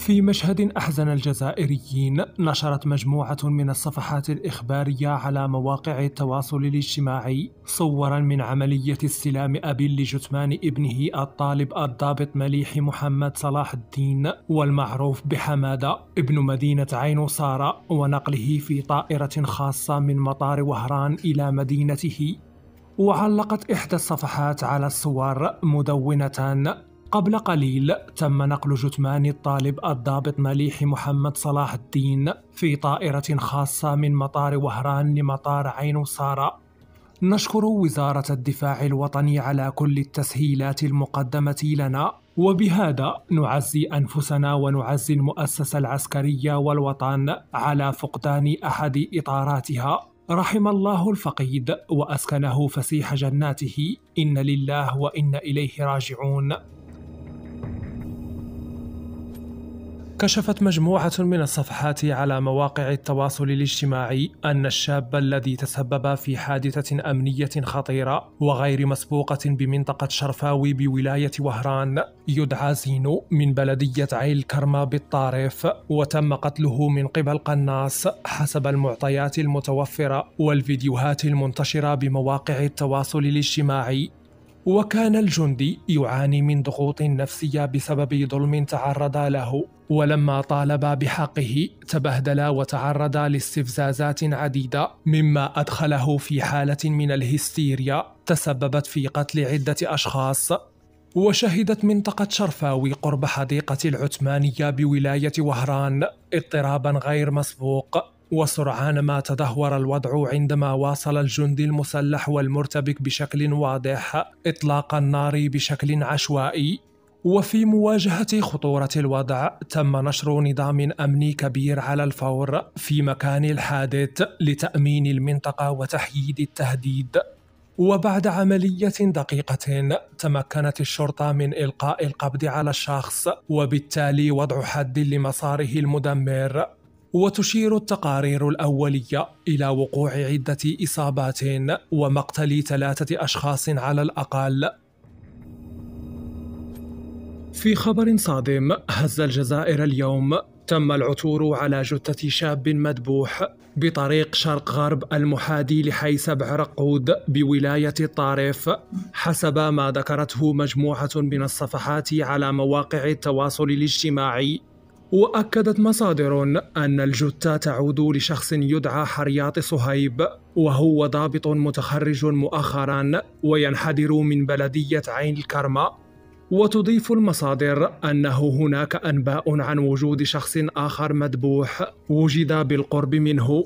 في مشهد أحزن الجزائريين نشرت مجموعة من الصفحات الإخبارية على مواقع التواصل الاجتماعي صورا من عملية استلام أبي لجثمان ابنه الطالب الضابط مليح محمد صلاح الدين والمعروف بحمادة ابن مدينة عين صارة ونقله في طائرة خاصة من مطار وهران إلى مدينته وعلقت إحدى الصفحات على الصور مدونة قبل قليل تم نقل جثمان الطالب الضابط مليح محمد صلاح الدين في طائرة خاصة من مطار وهران لمطار عين سارة نشكر وزارة الدفاع الوطني على كل التسهيلات المقدمة لنا وبهذا نعزي أنفسنا ونعزي المؤسسة العسكرية والوطن على فقدان أحد إطاراتها رحم الله الفقيد واسكنه فسيح جناته انا لله وانا اليه راجعون كشفت مجموعة من الصفحات على مواقع التواصل الاجتماعي أن الشاب الذي تسبب في حادثة أمنية خطيرة وغير مسبوقة بمنطقة شرفاوي بولاية وهران يدعى زينو من بلدية عيل كرما بالطارف وتم قتله من قبل قناص حسب المعطيات المتوفرة والفيديوهات المنتشرة بمواقع التواصل الاجتماعي وكان الجندي يعاني من ضغوط نفسيه بسبب ظلم تعرض له ولما طالبا بحقه تبهدلا وتعرضا لاستفزازات عديدة مما أدخله في حالة من الهستيريا تسببت في قتل عدة أشخاص وشهدت منطقة شرفاوي قرب حديقة العثمانية بولاية وهران اضطرابا غير مسبوق وسرعان ما تدهور الوضع عندما واصل الجندي المسلح والمرتبك بشكل واضح اطلاق النار بشكل عشوائي وفي مواجهة خطورة الوضع تم نشر نظام أمني كبير على الفور في مكان الحادث لتأمين المنطقة وتحييد التهديد وبعد عملية دقيقة تمكنت الشرطة من إلقاء القبض على الشخص وبالتالي وضع حد لمساره المدمر وتشير التقارير الأولية إلى وقوع عدة إصابات ومقتل ثلاثة أشخاص على الأقل في خبر صادم هز الجزائر اليوم تم العثور على جثة شاب مذبوح بطريق شرق غرب المحادي لحي سبع رقود بولاية الطارف حسب ما ذكرته مجموعة من الصفحات على مواقع التواصل الاجتماعي وأكدت مصادر أن الجثة تعود لشخص يدعى حرياط صهيب وهو ضابط متخرج مؤخرا وينحدر من بلدية عين الكرمة وتضيف المصادر أنه هناك أنباء عن وجود شخص آخر مذبوح وجد بالقرب منه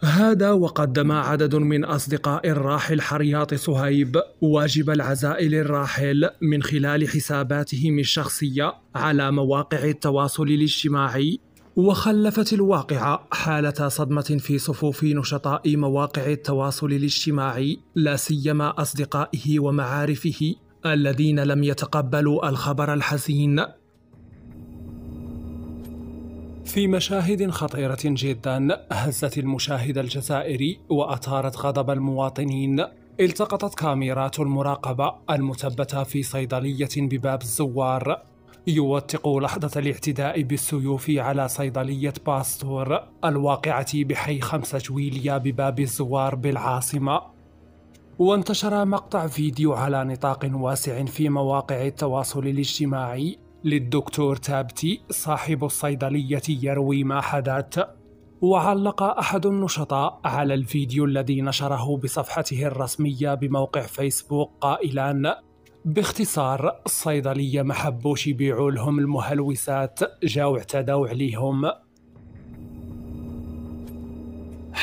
هذا وقدم عدد من أصدقاء الراحل حرياط صهيب واجب العزاء للراحل من خلال حساباتهم الشخصية على مواقع التواصل الاجتماعي وخلفت الواقعة حالة صدمة في صفوف نشطاء مواقع التواصل الاجتماعي لا سيما أصدقائه ومعارفه الذين لم يتقبلوا الخبر الحزين في مشاهد خطيرة جدا هزت المشاهد الجزائري وأثارت غضب المواطنين التقطت كاميرات المراقبة المثبتة في صيدلية بباب الزوار يوثق لحظة الاعتداء بالسيوف على صيدلية باستور الواقعة بحي 5 جويليا بباب الزوار بالعاصمة وانتشر مقطع فيديو على نطاق واسع في مواقع التواصل الاجتماعي للدكتور تابتي صاحب الصيدلية يروي ما حدث وعلق أحد النشطاء على الفيديو الذي نشره بصفحته الرسمية بموقع فيسبوك قائلا باختصار الصيدلية محبوش يبيعوا لهم المهلوسات جاو اعتدوا عليهم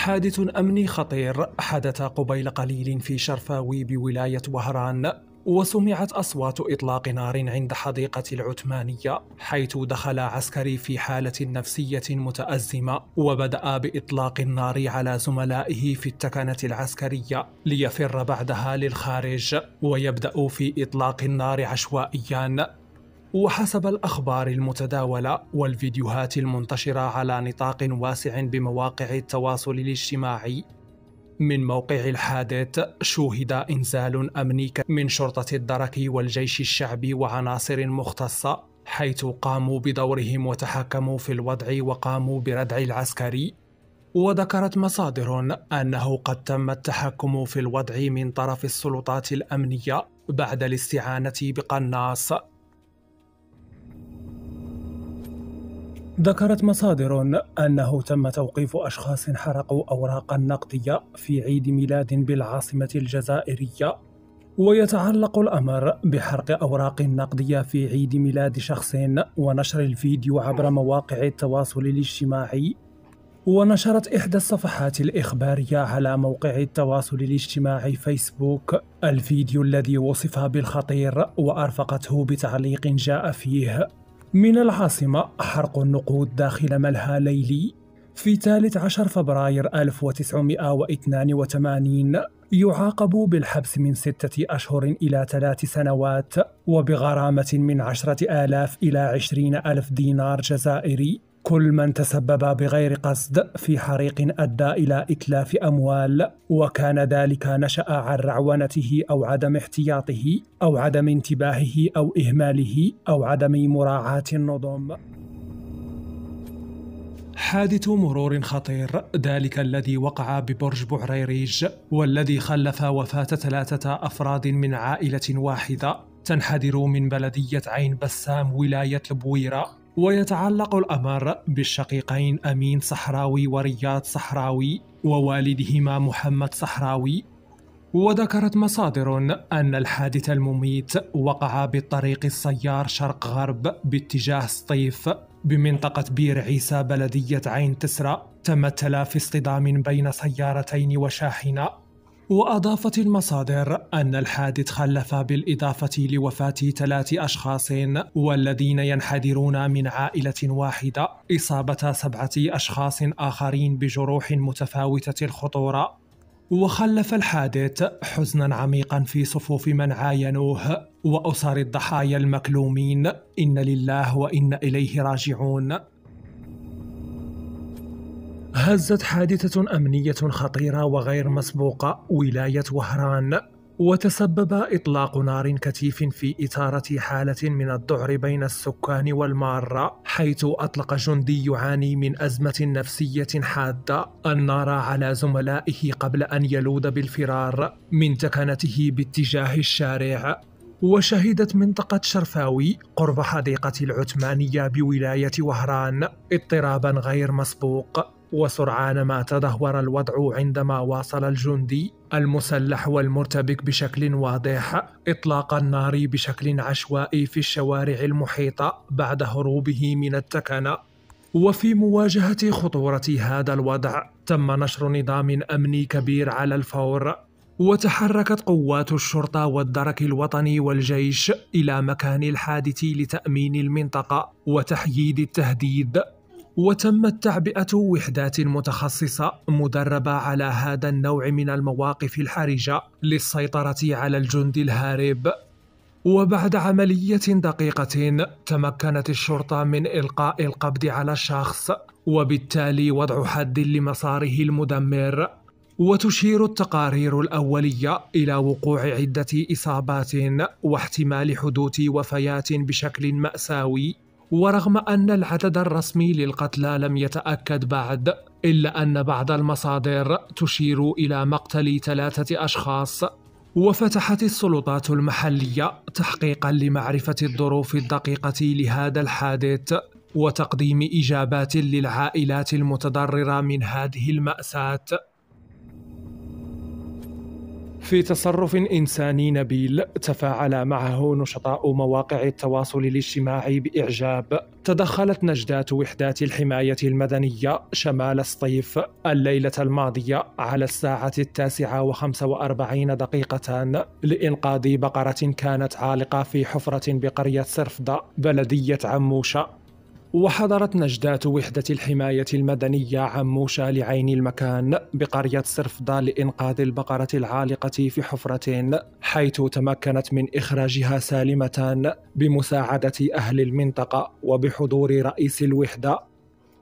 حادث أمني خطير حدث قبيل قليل في شرفاوي بولاية وهران وسمعت أصوات إطلاق نار عند حديقة العثمانية حيث دخل عسكري في حالة نفسية متأزمة وبدأ بإطلاق النار على زملائه في التكنة العسكرية ليفر بعدها للخارج ويبدأ في إطلاق النار عشوائيا وحسب الأخبار المتداولة والفيديوهات المنتشرة على نطاق واسع بمواقع التواصل الاجتماعي من موقع الحادث شوهد إنزال أمني من شرطة الدرك والجيش الشعبي وعناصر مختصة حيث قاموا بدورهم وتحكموا في الوضع وقاموا بردع العسكري وذكرت مصادر أنه قد تم التحكم في الوضع من طرف السلطات الأمنية بعد الاستعانة بقناص ذكرت مصادر أنه تم توقيف أشخاص حرقوا أوراقا نقدية في عيد ميلاد بالعاصمة الجزائرية ويتعلق الأمر بحرق أوراق نقدية في عيد ميلاد شخص ونشر الفيديو عبر مواقع التواصل الاجتماعي ونشرت إحدى الصفحات الإخبارية على موقع التواصل الاجتماعي فيسبوك الفيديو الذي وصف بالخطير وأرفقته بتعليق جاء فيه من العاصمة حرق النقود داخل ملهى ليلي في 13 فبراير 1982 يعاقب بالحبس من ستة أشهر إلى ثلاث سنوات وبغرامة من عشرة آلاف إلى عشرين ألف دينار جزائري كل من تسبب بغير قصد في حريق ادى الى اتلاف اموال وكان ذلك نشا عن رعونته او عدم احتياطه او عدم انتباهه او اهماله او عدم مراعاه النظم حادث مرور خطير ذلك الذي وقع ببرج بعريريج والذي خلف وفاه ثلاثه افراد من عائله واحده تنحدر من بلديه عين بسام ولايه البويره ويتعلق الأمر بالشقيقين أمين صحراوي ورياض صحراوي ووالدهما محمد صحراوي وذكرت مصادر أن الحادث المميت وقع بالطريق السيار شرق غرب باتجاه سطيف بمنطقة بير عيسى بلدية عين تسرى تم في اصطدام بين سيارتين وشاحنة وأضافت المصادر أن الحادث خلف بالإضافة لوفاة ثلاث أشخاص والذين ينحدرون من عائلة واحدة إصابة سبعة أشخاص آخرين بجروح متفاوتة الخطورة وخلف الحادث حزنا عميقا في صفوف من عاينوه وأسر الضحايا المكلومين إن لله وإن إليه راجعون هزت حادثة أمنية خطيرة وغير مسبوقة ولاية وهران وتسبب إطلاق نار كثيف في إثارة حالة من الذعر بين السكان والمارة حيث أطلق جندي يعاني من أزمة نفسية حادة النار على زملائه قبل أن يلود بالفرار من تكنته باتجاه الشارع وشهدت منطقة شرفاوي قرب حديقة العثمانية بولاية وهران اضطرابا غير مسبوق وسرعان ما تدهور الوضع عندما واصل الجندي المسلح والمرتبك بشكل واضح اطلاق النار بشكل عشوائي في الشوارع المحيطه بعد هروبه من التكنه وفي مواجهه خطوره هذا الوضع تم نشر نظام امني كبير على الفور وتحركت قوات الشرطة والدرك الوطني والجيش إلى مكان الحادث لتأمين المنطقة وتحييد التهديد وتمت تعبئة وحدات متخصصة مدربة على هذا النوع من المواقف الحرجة للسيطرة على الجند الهارب وبعد عملية دقيقة تمكنت الشرطة من إلقاء القبض على الشخص وبالتالي وضع حد لمساره المدمر وتشير التقارير الأولية إلى وقوع عدة إصابات واحتمال حدوث وفيات بشكل مأساوي ورغم أن العدد الرسمي للقتلى لم يتأكد بعد إلا أن بعض المصادر تشير إلى مقتل ثلاثة أشخاص وفتحت السلطات المحلية تحقيقا لمعرفة الظروف الدقيقة لهذا الحادث وتقديم إجابات للعائلات المتضررة من هذه المأساة في تصرف إنساني نبيل تفاعل معه نشطاء مواقع التواصل الاجتماعي بإعجاب تدخلت نجدات وحدات الحماية المدنية شمال الصيف الليلة الماضية على الساعة التاسعة وخمسة وأربعين دقيقة لإنقاذ بقرة كانت عالقة في حفرة بقرية سرفدة بلدية عموشة وحضرت نجدات وحدة الحماية المدنية عموشة لعين المكان بقرية صرفضة لإنقاذ البقرة العالقة في حفرة حيث تمكنت من إخراجها سالمة بمساعدة أهل المنطقة وبحضور رئيس الوحدة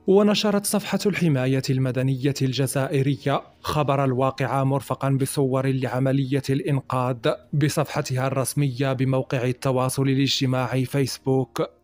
ونشرت صفحة الحماية المدنية الجزائرية خبر الواقعة مرفقا بصور لعملية الإنقاذ بصفحتها الرسمية بموقع التواصل الاجتماعي فيسبوك